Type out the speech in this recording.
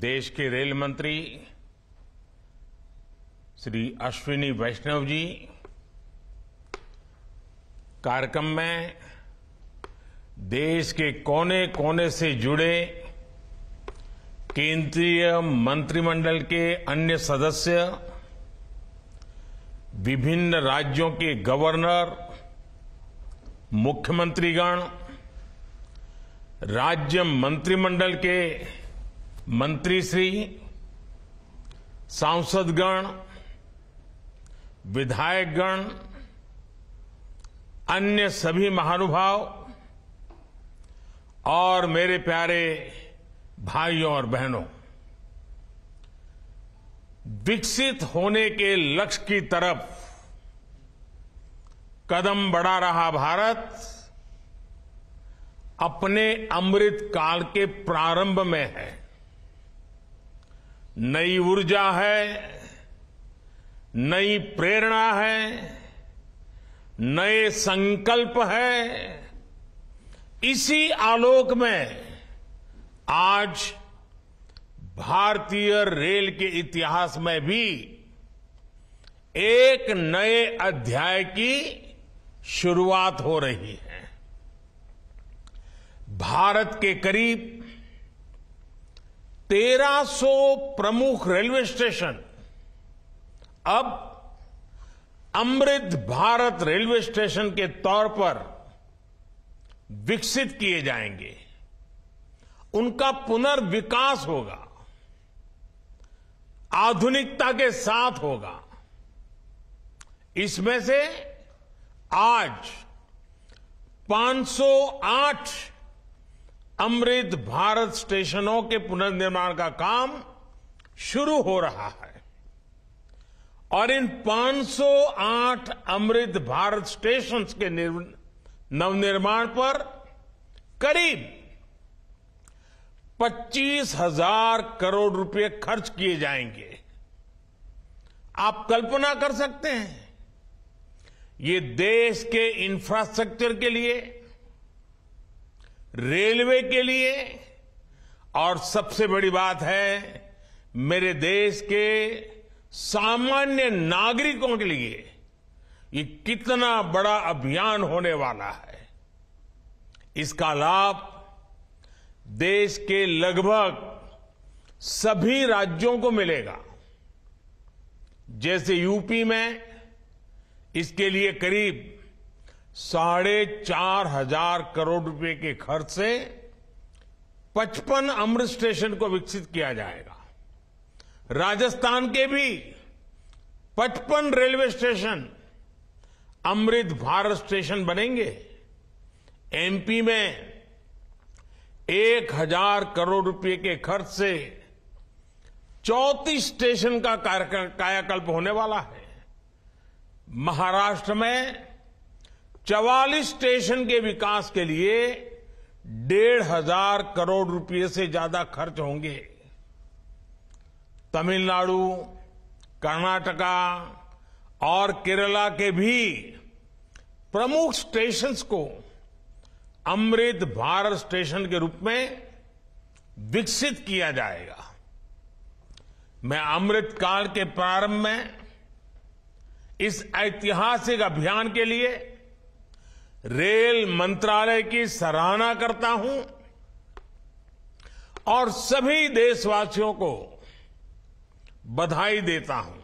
देश के रेल मंत्री श्री अश्विनी वैष्णव जी कार्यक्रम में देश के कोने कोने से जुड़े केंद्रीय मंत्रिमंडल के अन्य सदस्य विभिन्न राज्यों के गवर्नर मुख्यमंत्रीगण राज्य मंत्रिमंडल के मंत्री श्री सांसदगण विधायकगण अन्य सभी महानुभाव और मेरे प्यारे भाइयों और बहनों विकसित होने के लक्ष्य की तरफ कदम बढ़ा रहा भारत अपने अमृत काल के प्रारंभ में है नई ऊर्जा है नई प्रेरणा है नए संकल्प है इसी आलोक में आज भारतीय रेल के इतिहास में भी एक नए अध्याय की शुरुआत हो रही है भारत के करीब 1300 प्रमुख रेलवे स्टेशन अब अमृत भारत रेलवे स्टेशन के तौर पर विकसित किए जाएंगे उनका पुनर्विकास होगा आधुनिकता के साथ होगा इसमें से आज 508 अमृत भारत स्टेशनों के पुनर्निर्माण का काम शुरू हो रहा है और इन 508 अमृत भारत स्टेशन के नवनिर्माण पर करीब पच्चीस हजार करोड़ रुपए खर्च किए जाएंगे आप कल्पना कर सकते हैं ये देश के इंफ्रास्ट्रक्चर के लिए रेलवे के लिए और सबसे बड़ी बात है मेरे देश के सामान्य नागरिकों के लिए ये कितना बड़ा अभियान होने वाला है इसका लाभ देश के लगभग सभी राज्यों को मिलेगा जैसे यूपी में इसके लिए करीब साढ़े चार हजार करोड़ रुपए के खर्च से पचपन अमृत स्टेशन को विकसित किया जाएगा राजस्थान के भी पचपन railway station Amrit Bharat station बनेंगे एमपी में एक हजार करोड़ रुपए के खर्च से चौतीस स्टेशन का कायाकल्प होने वाला है महाराष्ट्र में 44 स्टेशन के विकास के लिए डेढ़ हजार करोड़ रुपए से ज्यादा खर्च होंगे तमिलनाडु कर्नाटका और केरला के भी प्रमुख स्टेशंस को अमृत भारत स्टेशन के रूप में विकसित किया जाएगा मैं अमृत काल के प्रारंभ में इस ऐतिहासिक अभियान के लिए रेल मंत्रालय की सराहना करता हूं और सभी देशवासियों को बधाई देता हूं